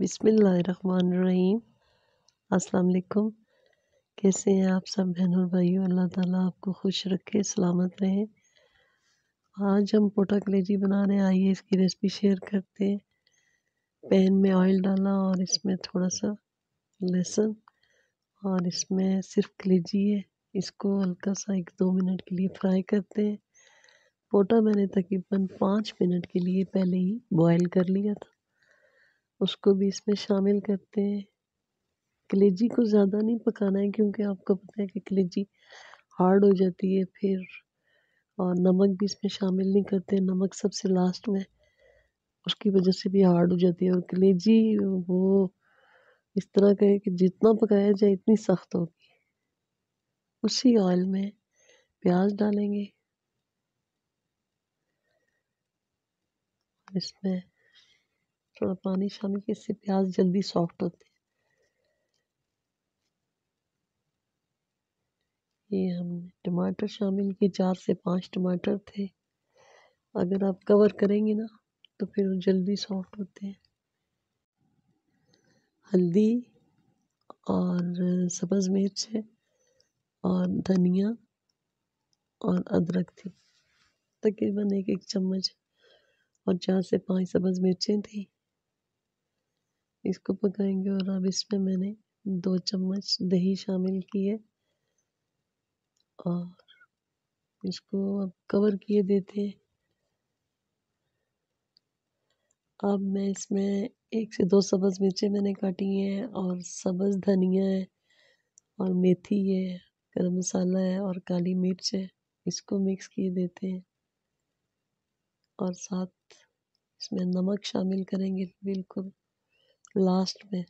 बिसमीम् अस्सलाम कैसे हैं आप सब बहन और भाइयों अल्लाह ताला आपको खुश रखे सलामत रहे आज हम पोटा कलेजी बना रहे हैं आइए इसकी रेसिपी शेयर करते हैं पैन में ऑयल डाला और इसमें थोड़ा सा लहसुन और इसमें सिर्फ कलेजी है इसको हल्का सा एक दो मिनट के लिए फ्राई करते हैं पोटा मैंने तकरीबन पाँच मिनट के लिए पहले ही बॉयल कर लिया था उसको भी इसमें शामिल करते हैं कलेजी को ज़्यादा नहीं पकाना है क्योंकि आपको पता है कि कलेजी हार्ड हो जाती है फिर और नमक भी इसमें शामिल नहीं करते नमक सबसे लास्ट में उसकी वजह से भी हार्ड हो जाती है और कलेजी वो इस तरह का है कि जितना पकाया जाए इतनी सख्त होगी उसी ऑयल में प्याज डालेंगे इसमें थोड़ा पानी शामिल किया इससे प्याज जल्दी सॉफ्ट होते हैं ये हमने टमाटर शामिल किए चार से पांच टमाटर थे अगर आप कवर करेंगे ना तो फिर वो जल्दी सॉफ्ट होते हैं हल्दी और सब्ज़ मिर्च और धनिया और अदरक थी तकरीबन एक एक चम्मच और चार से पांच सब्ज़ मिर्चें थी इसको पकाएंगे और अब इसमें मैंने दो चम्मच दही शामिल की है और इसको अब कवर किए देते हैं अब मैं इसमें एक से दो सब्ज़ मिर्चें मैंने काटी हैं और सब्ज़ धनिया है और मेथी है गरम मसाला है और काली मिर्च है इसको मिक्स किए देते हैं और साथ इसमें नमक शामिल करेंगे बिल्कुल लास्ट में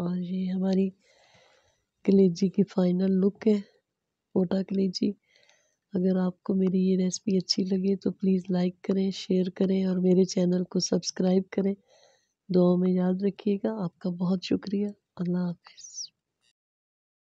और ये हमारी कलेजी की फाइनल लुक है मोटा कलेजी अगर आपको मेरी ये रेसिपी अच्छी लगे तो प्लीज़ लाइक करें शेयर करें और मेरे चैनल को सब्सक्राइब करें दुआ में याद रखिएगा आपका बहुत शुक्रिया अल्लाह हाफिज़